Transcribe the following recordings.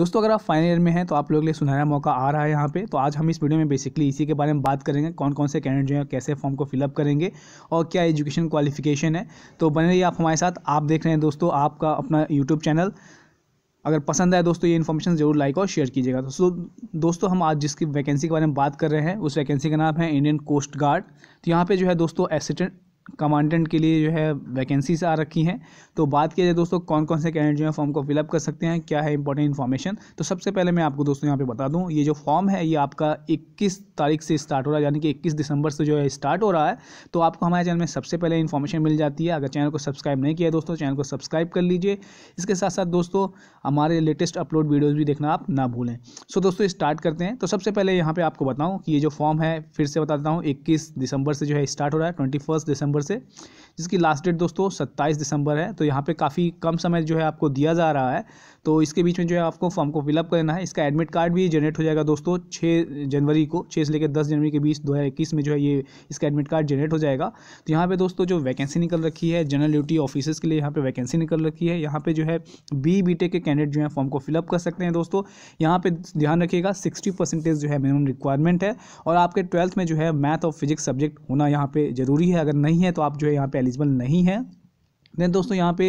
दोस्तों अगर आप फाइनल ईयर में हैं तो आप लोगों के लिए सुनहरा मौका आ रहा है यहाँ पे तो आज हम इस वीडियो में बेसिकली इसी के बारे में बात करेंगे कौन कौन से कैंडिडेट जो हैं कैसे फॉर्म को फिलअप करेंगे और क्या एजुकेशन क्वालिफिकेशन है तो बने रहिए आप हमारे साथ आप देख रहे हैं दोस्तों आपका अपना यूट्यूब चैनल अगर पसंद आए दोस्तों ये इन्फॉर्मेशन जरूर लाइक और शेयर कीजिएगा तो दोस्तों हम आज जिसकी वैकेंसी के बारे में बात कर रहे हैं उस वैकेंसी का नाम है इंडियन कोस्ट गार्ड तो यहाँ पर जो है दोस्तों असिस्टेंट कमांडेंट के लिए जो है वैकेंसीज आ रखी हैं तो बात किया जाए दोस्तों कौन कौन से कैंडिडेट जो है फॉर्म को फिलअप कर सकते हैं क्या है इंपॉर्टेंट इन्फॉर्मेशन तो सबसे पहले मैं आपको दोस्तों यहाँ पे बता दूँ ये जो फॉर्म है ये आपका 21 तारीख से स्टार्ट हो रहा है यानी कि 21 दिसंबर से जो है स्टार्ट हो रहा है तो आपको हमारे चैनल में सबसे पहले इन्फॉर्मेशन मिल जाती है अगर चैनल को सब्सक्राइब नहीं किया दोस्तों चैनल को सब्सक्राइब कर लीजिए इसके साथ साथ दोस्तों हमारे लेटेस्ट अपलोड वीडियोज़ भी देखना आप ना भूलें सो दोस्तों स्टार्ट करते हैं तो सबसे पहले यहाँ पर आपको बताऊँ कि ये जो फॉर्म है फिर से बताता हूँ इक्कीस दिसंबर से जो है स्टार्ट हो रहा है ट्वेंटी दिसंबर दिसंबर से जिसकी लास्ट डेट दोस्तों 27 दिसंबर है तो यहाँ पे काफ़ी कम समय जो है आपको दिया जा रहा है तो इसके बीच में जो है आपको फॉर्म को फिलअप करना है इसका एडमिट कार्ड भी जनरेट हो जाएगा दोस्तों छः जनवरी को छः से लेकर दस जनवरी के बीच दो में जो है ये इसका एडमिट कार्ड जनरेट हो जाएगा तो यहाँ पर दोस्तों जो वैकेंसी निकल रखी है जनरल ड्यूटी ऑफिसर्स के लिए यहाँ पर वैकेंसी निकल रखी है यहाँ पर जो है बी बी के कैंडिडेट जो है फॉर्म को फिलअप कर सकते हैं दोस्तों यहाँ पर ध्यान रखिएगा सिक्सटी जो है मिनिमम रिक्वायरमेंट है और आपके ट्वेल्थ में जो है मैथ और फिजिक्स सब्जेक्ट होना यहाँ पर जरूरी है अगर नहीं नहीं है तो आप जो है यहाँ पे एलिजिबल नहीं है देन दोस्तों यहाँ पे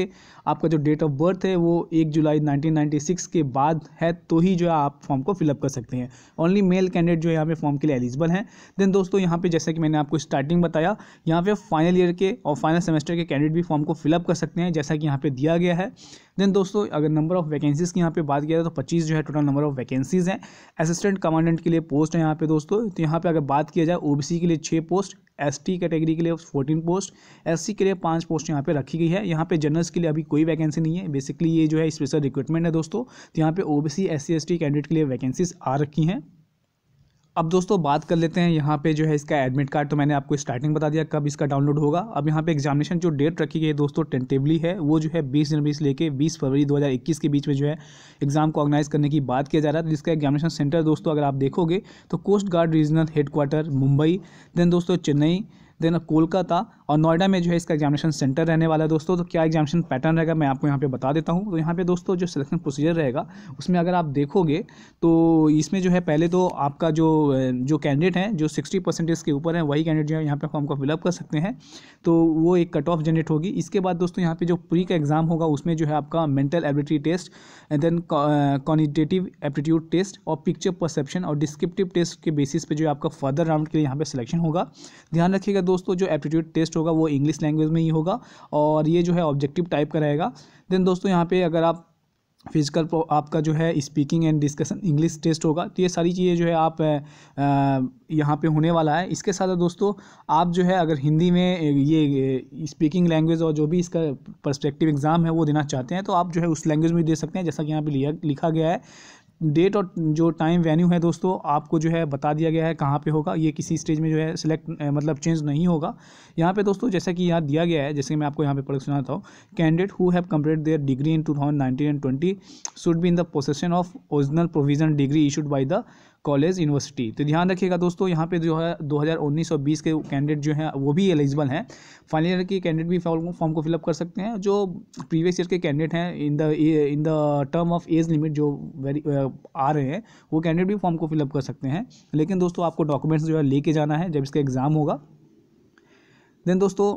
आपका जो डेट ऑफ बर्थ है वो एक जुलाई 1996 के बाद है तो ही जो है आप फॉर्म को फिलअप कर सकते हैं ओनली मेल कैंडिडेट जो है यहाँ पे फॉर्म के लिए एलिजिबल हैं देन दोस्तों यहाँ पे जैसा कि मैंने आपको स्टार्टिंग बताया यहाँ पे फाइनल ईयर के और फाइनल सेमेस्टर के कैंडिडेट भी फॉर्म को फिलअप कर सकते हैं जैसा कि यहाँ पर दिया गया है देन दोस्तों अगर नंबर ऑफ वैकेंसीज़ की यहाँ पे बात किया जाए तो पच्चीस जो है टोटल नंबर ऑफ वैकेंसीज़ हैं असिस्टेंट कमांडेंट के लिए पोस्ट है यहाँ पे दोस्तों तो यहाँ पे अगर बात किया जाए ओबीसी के लिए छः पोस्ट एसटी कैटेगरी के लिए फोर्टीन पोस्ट एससी के लिए पाँच पोस्ट यहाँ पे रखी गई है यहाँ पे जनरल्स के लिए अभी कोई वैकेंसी नहीं है बेसिकली ये जो है स्पेशल रिक्रूटमेंट है दोस्तों तो यहाँ पे सी एस टी कैंडिडेट के लिए वैकेंसीज आ रखी हैं अब दोस्तों बात कर लेते हैं यहाँ पे जो है इसका एडमिट कार्ड तो मैंने आपको स्टार्टिंग बता दिया कब इसका डाउनलोड होगा अब यहाँ पे एग्जामिनेशन जो डेट रखी गई है दोस्तों टेंटेबली है वो जो है 20 जनवरी से लेके 20 फरवरी 2021 के बीच में जो है एग्ज़ाम को ऑर्गेनाइज करने की बात किया जा रहा है तो जिसका एग्जामिनेशन सेंटर दोस्तों अगर आप देखोगे तो coast guard regional headquarter Mumbai then दोस्तों चेन्नई देन कोलकाता और नोएडा में जो है इसका एग्जामिनेशन सेंटर रहने वाला है दोस्तों तो क्या एग्जामिनेशन पैटर्न रहेगा मैं आपको यहाँ पे बता देता हूँ तो यहाँ पे दोस्तों जो सिलेक्शन प्रोसीजर रहेगा उसमें अगर आप देखोगे तो इसमें जो है पहले तो आपका जो जो कैंडिडेट हैं जो सिक्सटी परसेंटेज के ऊपर हैं वही कैंडिडेट जो है यहाँ पर फॉर्म को फिलअप कर सकते हैं तो वो एक कट ऑफ जनरेट होगी इसके बाद दोस्तों यहाँ पर जो प्री का एग्ज़ाम होगा उसमें जो है आपका mental ability test and then cognitive aptitude test और पिक्चर परसेप्शन और डिस्क्रिप्टिव टेस्ट के बेसिस पर जो है आपका फर्दर राउंड के लिए यहाँ पर सिलेक्शन होगा ध्यान रखिएगा दोस्तों जो एप्टीट्यूड टेस्ट होगा वो इंग्लिश लैंग्वेज में ही होगा और ये जो है ऑब्जेक्टिव टाइप का रहेगा देन दोस्तों यहाँ पे अगर आप फिजिकल आपका जो है speaking and discussion English test होगा तो ये सारी चीज़ें जो है आप यहाँ पे होने वाला है इसके साथ दोस्तों आप जो है अगर हिंदी में ये स्पीकिंग लैंग्वेज और जो भी इसका परस्पेक्टिव एग्ज़ाम है वो देना चाहते हैं तो आप जो है उस लैंग्वेज में दे सकते हैं जैसा कि यहाँ पे लिखा गया है डेट और जो टाइम वेन्यू है दोस्तों आपको जो है बता दिया गया है कहाँ पे होगा ये किसी स्टेज में जो है सिलेक्ट मतलब चेंज नहीं होगा यहाँ पे दोस्तों जैसा कि यहाँ दिया गया है जैसे मैं आपको यहाँ पे पढ़ सुनाता हूँ candidate who have complete their degree in two thousand nineteen and twenty should be in the possession of original provision degree issued by the college university तो ध्यान रखिएगा दोस्तों यहाँ पे जो है 2019 और 20 के कैंडिडेट जो हैं वो भी एलिजिबल हैं फाइनल ईयर के कैंडिडेट भी फॉर्म को फिलअप कर सकते हैं जो प्रीवियस ईयर के कैंडिडेट हैं in the in the term of age limit जो वेरी आ रहे हैं वो कैंडिडेट भी फॉर्म को फिलअप कर सकते हैं लेकिन दोस्तों आपको डॉक्यूमेंट्स जो है लेके जाना है जब इसका एग्ज़ाम होगा देन दोस्तों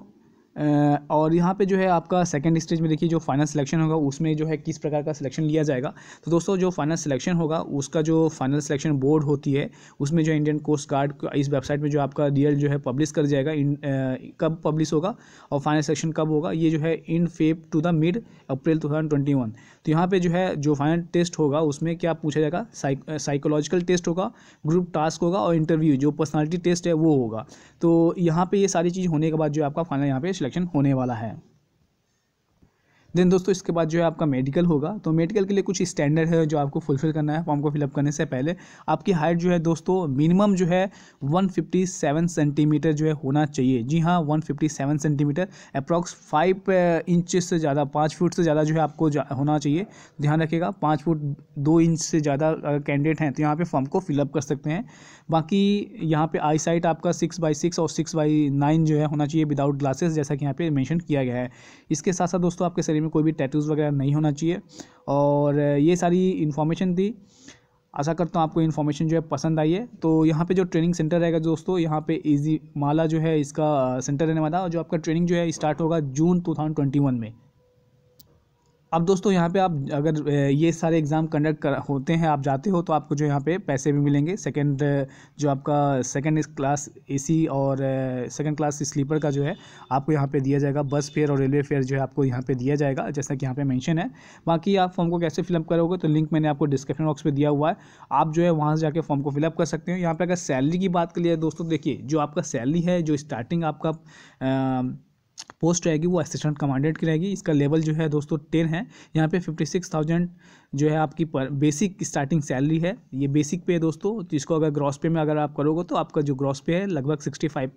और यहाँ पे जो है आपका सेकंड स्टेज में देखिए जो फाइनल सिलेक्शन होगा उसमें जो है किस प्रकार का सिलेक्शन लिया जाएगा तो दोस्तों जो फाइनल सिलेक्शन होगा उसका जो फाइनल सिलेक्शन बोर्ड होती है उसमें जो इंडियन कोस्ट गार्ड इस वेबसाइट में जो आपका रियल जो है पब्लिश कर जाएगा इन, आ, कब पब्लिश होगा और फाइनल सिलेक्शन कब होगा ये जो है in Feb to the mid April to तो यहाँ पर जो है जो फाइनल टेस्ट होगा उसमें क्या पूछा जाएगा साइकोलॉजिकल टेस्ट होगा ग्रुप टास्क होगा और इंटरव्यू जो पर्सनैलिटी टेस्ट है वो होगा तो यहाँ पर ये सारी चीज़ होने के बाद जो आपका फाइनल यहाँ पर सिलेक्शन होने वाला है देन दोस्तों इसके बाद जो है आपका मेडिकल होगा तो मेडिकल के लिए कुछ स्टैंडर्ड है जो आपको फुलफिल करना है फॉर्म को फिलअप करने से पहले आपकी हाइट जो है दोस्तों मिनिमम जो है 157 सेंटीमीटर जो है होना चाहिए जी हाँ 157 सेंटीमीटर अप्रॉक्स फाइव इंच से ज़्यादा पाँच फुट से ज़्यादा जो है आपको होना चाहिए ध्यान रखिएगा पाँच फुट दो इंच से ज़्यादा कैंडिडेट हैं तो यहाँ पर फॉर्म को फिलअप कर सकते हैं बाकी यहाँ पर आई साइट आपका सिक्स बाई सिक्स और सिक्स बाई नाइन जो है होना चाहिए विदाउट ग्लासेस जैसा कि यहाँ पर मैंशन किया गया है इसके साथ साथ दोस्तों आपके शरीर में कोई भी टैटूज़ वगैरह नहीं होना चाहिए और ये सारी इन्फॉर्मेशन थी आशा करता हूँ आपको इन्फॉर्मेशन जो है पसंद आई है तो यहाँ पे जो ट्रेनिंग सेंटर रहेगा दोस्तों यहाँ पे इजी माला जो है इसका सेंटर रहने वाला और जो आपका ट्रेनिंग जो है स्टार्ट होगा जून 2021 में अब दोस्तों यहाँ पे आप अगर ये सारे एग्ज़ाम कंडक्ट कर होते हैं आप जाते हो तो आपको जो यहाँ पे पैसे भी मिलेंगे सेकंड जो आपका सेकंड क्लास एसी और सेकंड क्लास स्लीपर का जो है आपको यहाँ पे दिया जाएगा बस फेयर और रेलवे फेयर जो है आपको यहाँ पे दिया जाएगा जैसा कि यहाँ पे मैंशन है बाकी आप फॉर्म को कैसे फिलअप करोगे तो लिंक मैंने आपको डिस्क्रिप्शन बॉक्स में दिया हुआ है आप जो है वहाँ से जाकर फॉर्म को फिलअप कर सकते हो यहाँ पर अगर सैलरी की बात करिए दोस्तों देखिए जो आपका सैलरी है जो स्टार्टिंग आपका पोस्ट रहेगी वो असिस्टेंट कमांडेंट की रहेगी इसका लेवल जो है दोस्तों टेन है यहाँ पे फिफ्टी सिक्स थाउजेंड जो है आपकी पर बेसिक स्टार्टिंग सैलरी है ये बेसिक पे है दोस्तों जिसको अगर ग्रॉस पे में अगर आप करोगे तो आपका जो ग्रॉस पे है लगभग sixty five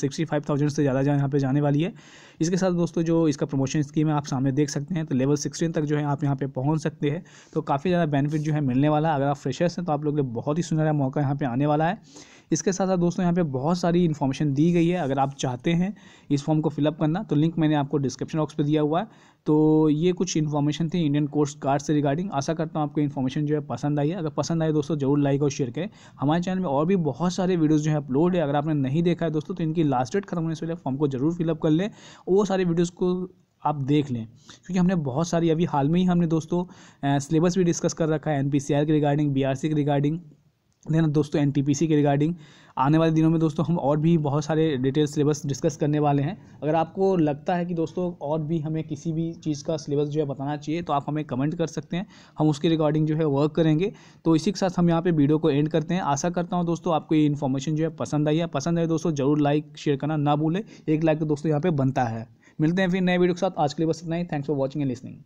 sixty five thousand से ज़्यादा यहाँ पे जाने वाली है इसके साथ दोस्तों जो इसका प्रमोशन स्कीम है आप सामने देख सकते हैं तो लेवल सिक्सटीन तक जो है आप यहाँ पे पहुँच सकते हैं तो काफ़ी ज़्यादा बेनिफिट जो है मिलने वाला है अगर आप फ्रेशर्स हैं तो आप लोग बहुत ही सुनहरा मौका यहाँ पर आने वाला है इसके साथ साथ दोस्तों यहाँ पे बहुत सारी इन्फॉर्मेशन दी गई है अगर आप चाहते हैं इस फॉर्म को फिलअप करना तो लिंक मैंने आपको डिस्क्रिप्शन बॉक्स पर दिया हुआ है तो ये कुछ इन्फॉर्मेशन थी इंडियन कोस्ट गार्ड से रिगार्डिंग आशा करता हूँ आपको इन्फॉर्मेशन जो है पसंद आई है अगर पसंद आए दोस्तों जरूर लाइक और शेयर करें हमारे चैनल में और भी बहुत सारे वीडियोज़ जो है अपलोड है अगर आपने नहीं देखा है दोस्तों तो इनकी लास्ट डेट खत्म होने से पहले फॉर्म को जरूर फिलअप कर लें वो सारे वीडियोज़ को आप देख लें क्योंकि हमने बहुत सारी अभी हाल में ही हमने दोस्तों सिलेबस भी डिस्कस कर रखा है एन के रिगार्डिंग बी के रिगार्डिंग देन दोस्तों एन के रिगार्डिंग आने वाले दिनों में दोस्तों हम और भी बहुत सारे डिटेल सिलेबस डिस्कस करने वाले हैं अगर आपको लगता है कि दोस्तों और भी हमें किसी भी चीज़ का सिलेबस जो है बताना चाहिए तो आप हमें कमेंट कर सकते हैं हम उसके रिगार्डिंग जो है वर्क करेंगे तो इसी के साथ हम यहाँ पे वीडियो को एंड करते हैं आशा करता हूँ दोस्तों आपको ये इन्फॉर्मेशन जो है पसंद आई है पसंद आए दोस्तों जरूर लाइक शेयर करना ना भूलें एक लाइक तो दोस्तों यहाँ पर बनता है मिलते हैं फिर नए वीडियो के साथ आज के लिए बस इतना ही thanks for watching and listening